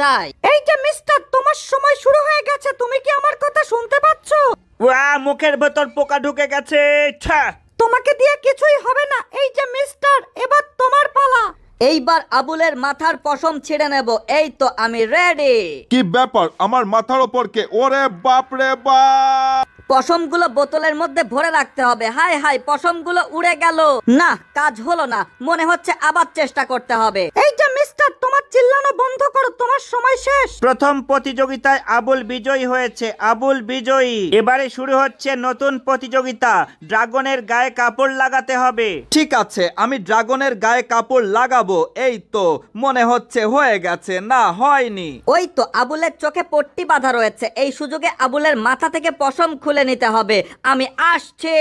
যায় এই যে মিস্টার তোমার সময় শুরু হয়ে গেছে তুমি কি আমার কথা শুনতে পাচ্ছ ওয়া মুখের ভেতর পোকা ঢুকে গেছে ছ্যা তোমাকে দিয়ে কিছুই হবে না এই যে মিস্টার এবার তোমার পালা এইবার আবুলের মাথার পশম ছিঁড়ে নেব এই তো আমি রেডি কি ব্যাপার আমার মাথার ওপর কে ওরে বাপ রে বাপ পশমগুলো বোতলের মধ্যে ভরে রাখতে হবে হাই হাই পশমগুলো উড়ে গেল না কাজ হলো না মনে হচ্ছে আবার চেষ্টা করতে হবে এই যে মিস্টার তোমার চিল্লানো বন্ধ করো তোমার সময় শেষ প্রথম প্রতিযোগিতায় আবুল বিজয়ী হয়েছে আবুল বিজয়ী এবারে শুরু হচ্ছে নতুন প্রতিযোগিতা ড্রাগনের গায়ে কাপড় লাগাতে হবে ঠিক আছে আমি ড্রাগনের গায়ে কাপড় লাগাবো এই তো মনে হচ্ছে হয়ে গেছে না হয়নি ওই তো আবুলের চোখে পট্টি বাঁধা রয়েছে এই সুযোগে আবুলের মাথা থেকে পশম খুলে নিতে হবে আমি আসছি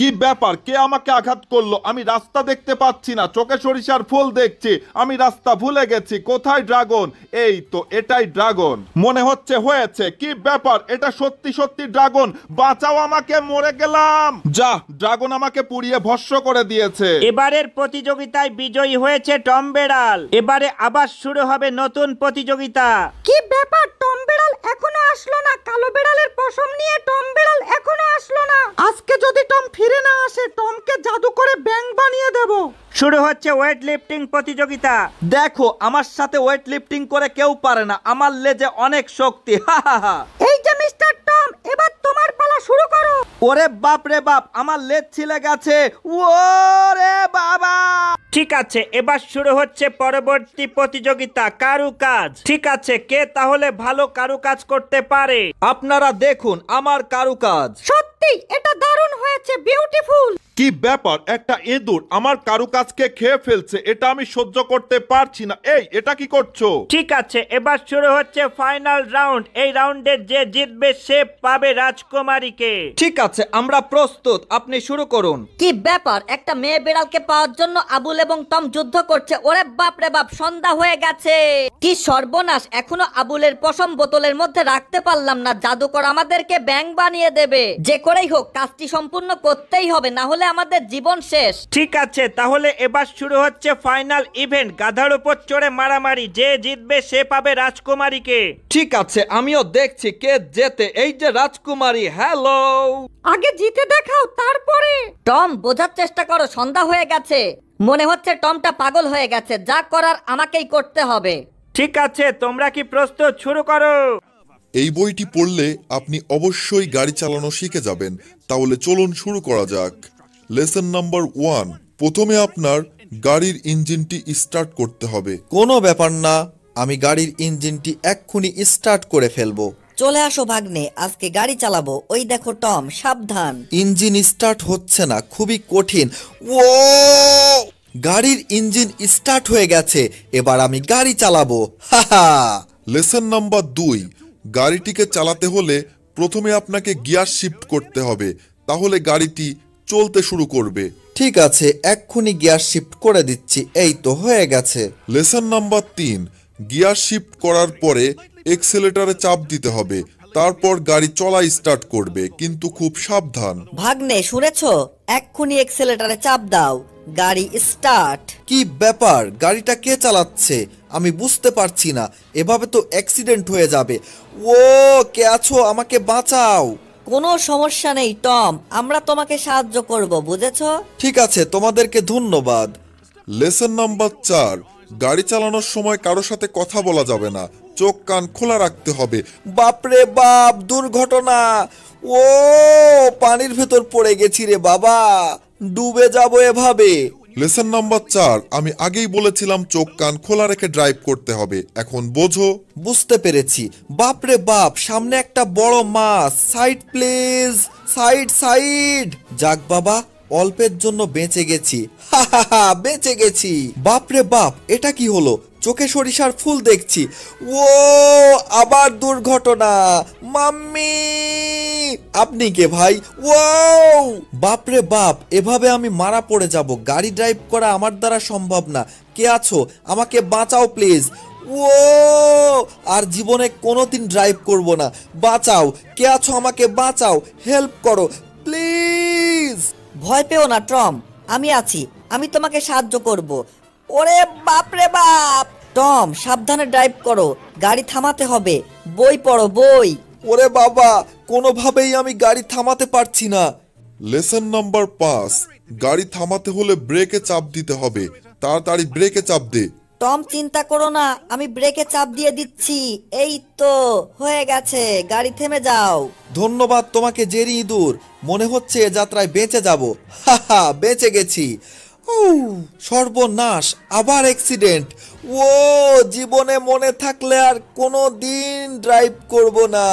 কি ব্যাপার কে আমাকে আঘাত করলো আমি রাস্তা দেখতে পাচ্ছি না চোখে সরিষার ফুল দেখছি আমি রাস্তা ভুলে গেছি কোথায় ড্রাগন এই তো এটাই ড্রাগন মনে হচ্ছে হয়েছে কি ব্যাপার এটা সত্যি সত্যি ড্রাগন বাঁচাও আমাকে মরে গেলাম যা ড্রাগন আমাকে পুড়িয়ে ভস্য করে দিয়েছে এবারের প্রতিযোগিতায় বিজয়ী হয়েছে টম বেড়াল এবারে আবার শুরু হবে নতুন প্রতিযোগিতা কি ব্যাপার টম বেড়াল এখনো আসলো না কালো বেড়ালের পশম নিয়ে টম বেড়াল এখনো আসলো না আজকে যদি টম ফিরে না আসে টমকে জাদু করে ব্যাং বানিয়ে দেবো শুরু হচ্ছে ওয়েট লিফটিং প্রতিযোগিতা দেখো আমার সাথে ওয়েট লিফটিং করে কেউ পারে না আমার লেজে অনেক শক্তি এই যে মিস্টার টম এবার তোমার পালা শুরু করো ওরে বাপ রে বাপ আমার লেজ ছিলে গেছে ওরে বাবা ঠিক আছে এবার শুরু হচ্ছে পরবর্তী প্রতিযোগিতা কারু কাজ ঠিক আছে কে তাহলে ভালো কারু কাজ করতে পারে আপনারা দেখুন আমার কারু কাজ সত্যি সত্যি এটা দারুণ হয়েছে বিউটিফুল কি ব্যাপার একটা ইঁদুর আমার কাজকে খেয়ে ফেলছে এটা আমি সহ্য করতে পারছি না এই এটা কি করছো ঠিক আছে এবার শুরু হচ্ছে ফাইনাল রাউন্ড এই রাউন্ডে যে জিতবে সে পাবে রাজকুমারীকে ঠিক আছে আমরা প্রস্তুত আপনি শুরু করুন কি ব্যাপার একটা মেয়ে বিড়ালকে পাওয়ার জন্য আবুল এবং টম যুদ্ধ করছে ওরে বাপ রে বাপ সন্ধ্যা হয়ে গেছে কি সর্বনাশ এখনো আবুলের পশম বোতলের মধ্যে রাখতে পারলাম না জাদুকর আমাদেরকে ব্যাং বানিয়ে দেবে যে করেই হোক কাজটি সম্পূর্ণ করতেই হবে না হলে আমাদের জীবন শেষ ঠিক আছে তাহলে এবার শুরু হচ্ছে ফাইনাল ইভেন্ট গাধার উপর চড়ে মারামারি যে জিতবে সে পাবে রাজকুমারীকে ঠিক আছে আমিও দেখছি কে জেতে এই যে রাজকুমারী হ্যালো আগে জিতে দেখাও তারপরে টম বোঝার চেষ্টা করো সন্ধ্যা হয়ে গেছে মনে হচ্ছে টমটা পাগল হয়ে গেছে যা করার আমাকেই করতে হবে ঠিক আছে তোমরা কি প্রস্তুত শুরু করো এই বইটি পড়লে আপনি অবশ্যই গাড়ি চালানো শিখে যাবেন তাহলে চলুন শুরু করা যাক লেসন নাম্বার ওয়ান প্রথমে আপনার গাড়ির ইঞ্জিনটি স্টার্ট করতে হবে কোনো ব্যাপার না আমি গাড়ির ইঞ্জিনটি এক্ষুনি স্টার্ট করে ফেলবো চলে আসো ভাগ্নে আজকে গাড়ি চালাবো ওই দেখো টম সাবধান ইঞ্জিন স্টার্ট হচ্ছে না খুবই কঠিন ও গাড়ির ইঞ্জিন স্টার্ট হয়ে গেছে এবার আমি গাড়ি চালাবো হা হা লেসন নাম্বার দুই গাড়িটিকে চালাতে হলে প্রথমে আপনাকে গিয়ার শিফট করতে হবে তাহলে গাড়িটি চলতে শুরু করবে ঠিক আছে এক্ষুনি গিয়ার শিফট করে দিচ্ছি এই তো হয়ে গেছে লেসন নাম্বার তিন গিয়ার শিফট করার পরে এক্সেলেটারে চাপ দিতে হবে তারপর গাড়ি চলা স্টার্ট করবে কিন্তু খুব সাবধান ভাগ্নে শুনেছ এক্ষুনি এক্সেলেটারে চাপ দাও গাড়ি স্টার্ট কি ব্যাপার গাড়িটা কে চালাচ্ছে আমি বুঝতে পারছি না এভাবে তো অ্যাক্সিডেন্ট হয়ে যাবে ও কে আছো আমাকে বাঁচাও কোনো সমস্যা নেই টম আমরা তোমাকে সাহায্য করব বুঝেছ ঠিক আছে তোমাদেরকে ধন্যবাদ লেসন নাম্বার চার গাড়ি চালানোর সময় কারো সাথে কথা বলা যাবে না চোখ কান খোলা রাখতে হবে বাপরে বাপ দুর্ঘটনা ও পানির ভেতর পড়ে গেছি রে বাবা ডুবে যাবো এভাবে লেসন নাম্বার চার আমি আগেই বলেছিলাম চোখ কান খোলা রেখে ড্রাইভ করতে হবে এখন বোঝো বুঝতে পেরেছি বাপরে বাপ সামনে একটা বড় মাছ সাইড প্লিজ সাইড সাইড যাক বাবা অল্পের জন্য বেঁচে গেছি হা হা হা বেঁচে গেছি বাপরে বাপ এটা কি হলো চোখে সরিষার ফুল দেখছি ও আবার দুর্ঘটনা মাম্মি আপনি কে ভাই ওয়াও বাপরে বাপ এভাবে আমি মারা পড়ে যাব গাড়ি ড্রাইভ করা আমার দ্বারা সম্ভব না কে আছো আমাকে বাঁচাও প্লিজ ও আর জীবনে কোনোদিন ড্রাইভ করব না বাঁচাও কে আছো আমাকে বাঁচাও হেল্প করো প্লিজ ভয় পেও না টম আমি আছি আমি তোমাকে সাহায্য করব ওরে বাপরে বাপ টম সাবধানে ড্রাইভ করো গাড়ি থামাতে হবে বই পড়ো বই ওরে বাবা কোনোভাবেই আমি গাড়ি থামাতে পারছি না লেসন নাম্বার পাঁচ গাড়ি থামাতে হলে ব্রেকে চাপ দিতে হবে তাড়াতাড়ি ব্রেকে চাপ দে টম চিন্তা করো না আমি ব্রেকে চাপ দিয়ে দিচ্ছি এই তো হয়ে গেছে গাড়ি থেমে যাও ধন্যবাদ তোমাকে জেরি ইঁদুর মনে হচ্ছে যাত্রায় বেঁচে যাব হা হা বেঁচে গেছি সর্বনাশ আবার অ্যাক্সিডেন্ট ও জীবনে মনে থাকলে আর কোনো দিন ড্রাইভ করব না